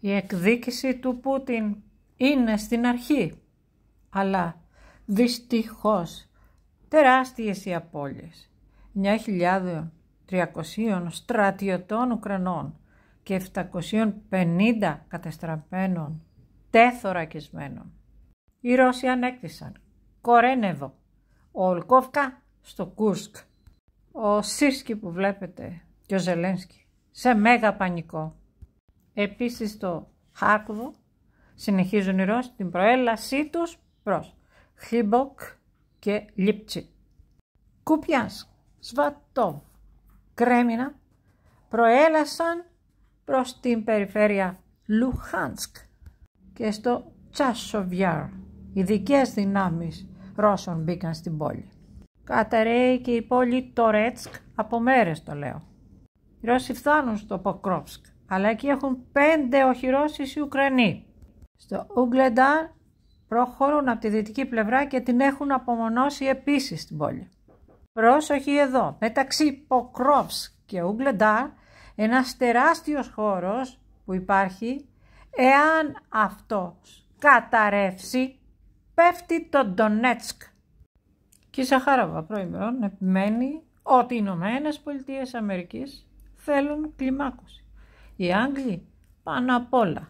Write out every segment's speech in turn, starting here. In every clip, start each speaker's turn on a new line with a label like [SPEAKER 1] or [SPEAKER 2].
[SPEAKER 1] Η εκδίκηση του Πούτιν είναι στην αρχή, αλλά δυστυχώς τεράστιες οι απώλειες. 9.300 στρατιωτών Ουκρανών και 750 κατεστραμμένων τέθωρακισμένων. Οι Ρώσοι ανέκτησαν Κορένεβο, ο Ολκόφκα στο Κούρσκ, ο Σίσκι που βλέπετε και ο Ζελένσκι σε μέγα πανικό. Επίσης στο Χάρκοβο συνεχίζουν οι Ρώσοι την προέλασή τους προς Χλιμποκ και Λίπτσι. Κουπιάς, Σβατόβ, Κρέμινα προέλασαν προς την περιφέρεια Λουχάνσκ και στο Τσάσοβιάρ. Ειδικές δυνάμεις Ρώσων μπήκαν στην πόλη. Καταραίει και η πόλη Τορέτσκ από μέρες το λέω. Οι Ρώσοι φτάνουν στο Ποκρόφσκ αλλά εκεί έχουν πέντε οχυρώσεις οι Ουκρανοί. Στο Ουγκλεντάρ προχωρούν από τη δυτική πλευρά και την έχουν απομονώσει επίσης την πόλη. Πρόσοχη εδώ, μεταξύ Ποκρόψ και Ουγκλεντάρ, ένας τεράστιος χώρος που υπάρχει, εάν αυτός καταρρεύσει, πέφτει το Ντονέτσκ. Και η Σαχάραβα προημερών επιμένει ότι οι Ηνωμένες Πολιτείες Αμερικής θέλουν κλιμάκωση. Οι Άγγλοι πάνω απ' όλα.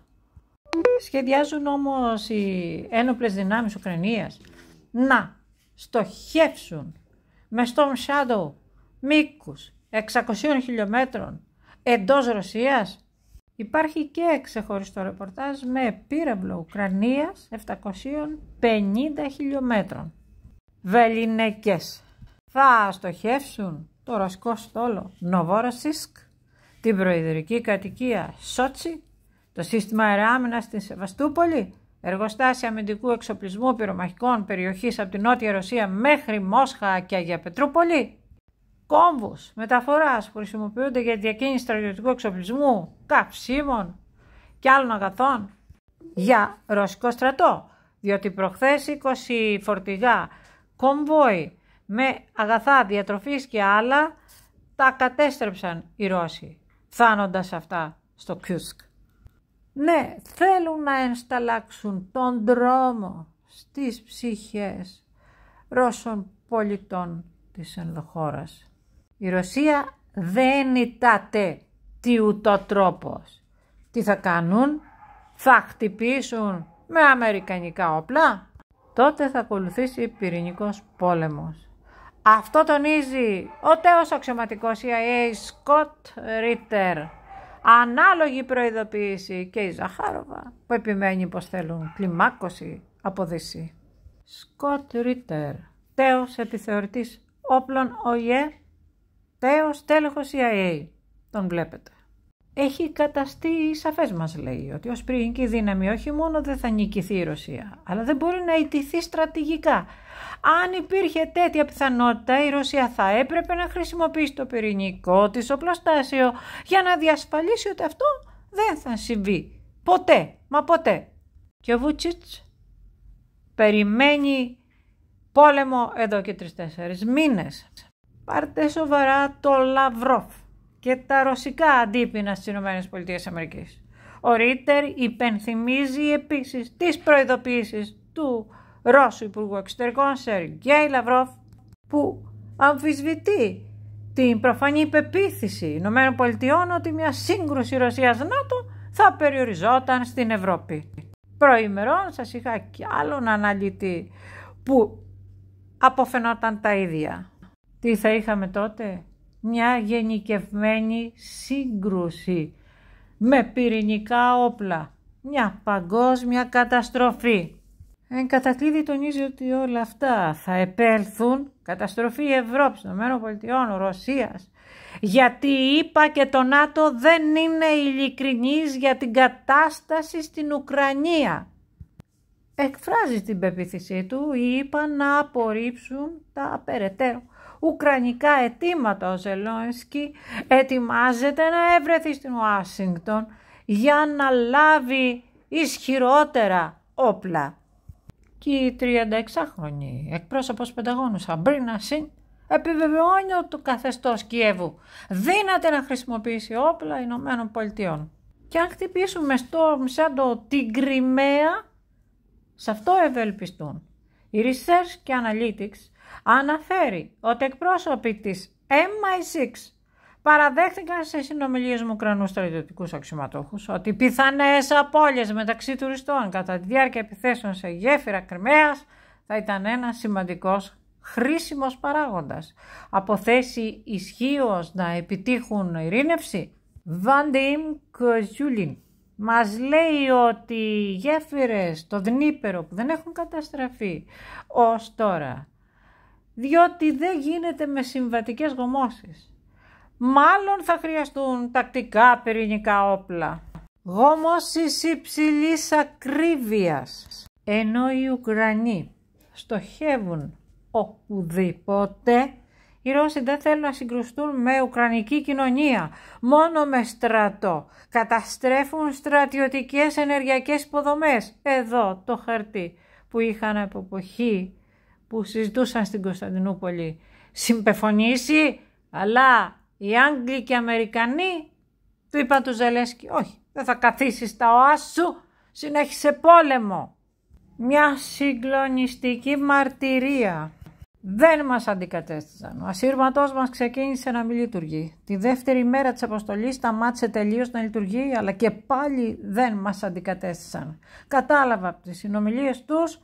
[SPEAKER 1] Σχεδιάζουν όμως οι ένοπλες δυνάμεις Ουκρανίας να στοχεύσουν με στόν Shadow μήκους 600 χιλιόμετρων εντός Ρωσίας. Υπάρχει και ξεχωριστό ρεπορτάζ με πύραυλο Ουκρανίας 750 χιλιόμετρων. Βελινεκές θα στοχεύσουν το ρωσικό στόλο Νοβόροσισκ την προεδρική κατοικία Σότσι, το σύστημα αεράμυνα στη Σεβαστούπολη, εργοστάσια αμυντικού εξοπλισμού πυρομαχικών περιοχής από την Νότια Ρωσία μέχρι Μόσχα και Αγία Πετρούπολη, κόμβους μεταφοράς που χρησιμοποιούνται για διακίνηση στρατιωτικού εξοπλισμού, καυσίμων και άλλων αγαθών για ρωσικό στρατό, διότι προχθές 20 φορτηγά κομβόι με αγαθά διατροφής και άλλα τα κατέστρεψαν οι Ρώσοι φτάνοντας αυτά στο Κιούσκ. Ναι, θέλουν να ενσταλάξουν τον δρόμο στις ψυχές Ρώσων πολιτών της ενδοχώρας. Η Ρωσία δεν ητάται τι ούτω τρόπος. Τι θα κάνουν, θα χτυπήσουν με αμερικανικά όπλα. Τότε θα ακολουθήσει πυρηνικός πόλεμος. Αυτό τονίζει ο τέος αξιωματικός CIA Scott Ritter. Ανάλογη προειδοποίηση και η Ζαχάροβα που επιμένει πως θέλουν κλιμάκωση από Δύση. Σκοτ Ρίτερ, τέος επιθεωρητής όπλων ΟΙΕ, τέος τέλεχος CIA. Τον βλέπετε έχει καταστεί σαφές μας λέει ότι ω πυρηνική δύναμη όχι μόνο δεν θα νικηθεί η Ρωσία αλλά δεν μπορεί να ιτηθεί στρατηγικά. Αν υπήρχε τέτοια πιθανότητα η Ρωσία θα έπρεπε να χρησιμοποιήσει το πυρηνικό της οπλοστάσιο για να διασφαλίσει ότι αυτό δεν θα συμβεί. Ποτέ, μα ποτέ. Και ο Βούτσιτς περιμένει πόλεμο εδώ και τρει-τέσσερι μήνες. Πάρτε σοβαρά το Λαυρόφ και τα ρωσικά αντίπεινα στις ΗΠΑ. Ο Ρίτερ υπενθυμίζει επίσης τις προειδοποιήσεις του Ρώσου Υπουργού Εξωτερικών Σεργέη Λαυρόφ που αμφισβητεί την προφανή υπεποίθηση ΗΠΑ ότι μια σύγκρουση Ρωσίας-ΝΑΤΟ θα περιοριζόταν στην Ευρώπη. Προημερών σας είχα και άλλον αναλυτή που αποφαινόταν τα ίδια. Τι θα είχαμε τότε μια γενικευμένη σύγκρουση με πυρηνικά όπλα, μια παγκόσμια καταστροφή. Εν κατακλείδη τονίζει ότι όλα αυτά θα επέλθουν, καταστροφή Ευρώπης, των Πολιτειών, Ρωσίας, γιατί είπα και το ΝΑΤΟ δεν είναι ειλικρινής για την κατάσταση στην Ουκρανία. Εκφράζει την πεποίθησή του ή είπα να απορρίψουν τα περαιτέρω ουκρανικά αιτήματα ο Ζελόνσκι ετοιμάζεται να έβρεθει στην Ουάσιγκτον για να λάβει ισχυρότερα όπλα. Και η 36χρονη εκπρόσωπος Πενταγώνου Σαμπρίνα Σιν επιβεβαιώνει ότι το καθεστώς Κιέβου δύναται να χρησιμοποιήσει όπλα Ηνωμένων Πολιτειών. Και αν χτυπήσουμε στο σαν την Κρυμαία, σε αυτό ευελπιστούν. Οι research και analytics αναφέρει ότι εκπρόσωποι της MI6 παραδέχτηκαν σε συνομιλίες με Ουκρανούς στρατιωτικούς αξιωματούχους ότι πιθανές απώλειες μεταξύ τουριστών κατά τη διάρκεια επιθέσεων σε γέφυρα Κρυμαίας θα ήταν ένας σημαντικός χρήσιμος παράγοντας. Αποθέσει ισχύως να επιτύχουν ειρήνευση. Βαντεϊμ Κοζιούλιν μας λέει ότι οι γέφυρες στο Δνύπερο που δεν έχουν καταστραφεί Ως τώρα διότι δεν γίνεται με συμβατικές γομώσεις. Μάλλον θα χρειαστούν τακτικά πυρηνικά όπλα. Γόμωσης υψηλής ακρίβειας, ενώ οι Ουκρανοί στοχεύουν οπουδήποτε, οι Ρώσοι δεν θέλουν να συγκρουστούν με Ουκρανική κοινωνία, μόνο με στρατό. Καταστρέφουν στρατιωτικές ενεργειακές υποδομές. Εδώ το χαρτί που είχαν από εποχή που συζητούσαν στην Κωνσταντινούπολη συμπεφωνήσει, αλλά οι Άγγλοι και οι Αμερικανοί του είπαν του Ζελέσκι, όχι, δεν θα καθίσεις στα ΟΑΣ σου, συνέχισε πόλεμο. Μια συγκλονιστική μαρτυρία. Δεν μας αντικατέστησαν. Ο ασύρματός μας ξεκίνησε να μην λειτουργεί. Τη δεύτερη μέρα της αποστολής σταμάτησε τελείως να λειτουργεί, αλλά και πάλι δεν μας αντικατέστησαν. Κατάλαβα από τις συνομιλίες τους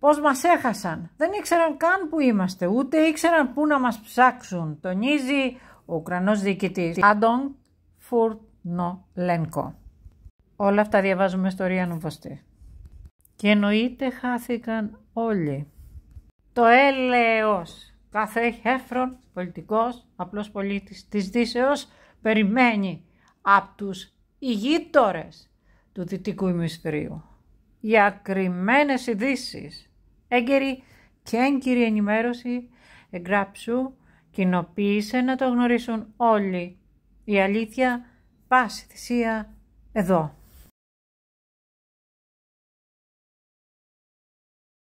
[SPEAKER 1] Πώς μας έχασαν. Δεν ήξεραν καν που είμαστε, ούτε ήξεραν πού να μας ψάξουν. Τονίζει ο Ουκρανός διοικητής Άντων Φουρνολένκο. Όλα αυτά διαβάζουμε στο Ρίανου Βοστή. Και εννοείται χάθηκαν όλοι. Το έλεος κάθε έφρον πολιτικός, απλός πολίτης της Δύσεως, περιμένει από τους ηγήτορες του Δυτικού Ημισφαιρίου για κρυμμένες ειδήσεις. Έγκαιρη και έγκυρη ενημέρωση, εγγράψου, κοινοποίησε να το γνωρίσουν όλοι. Η αλήθεια, πάση θυσία, εδώ.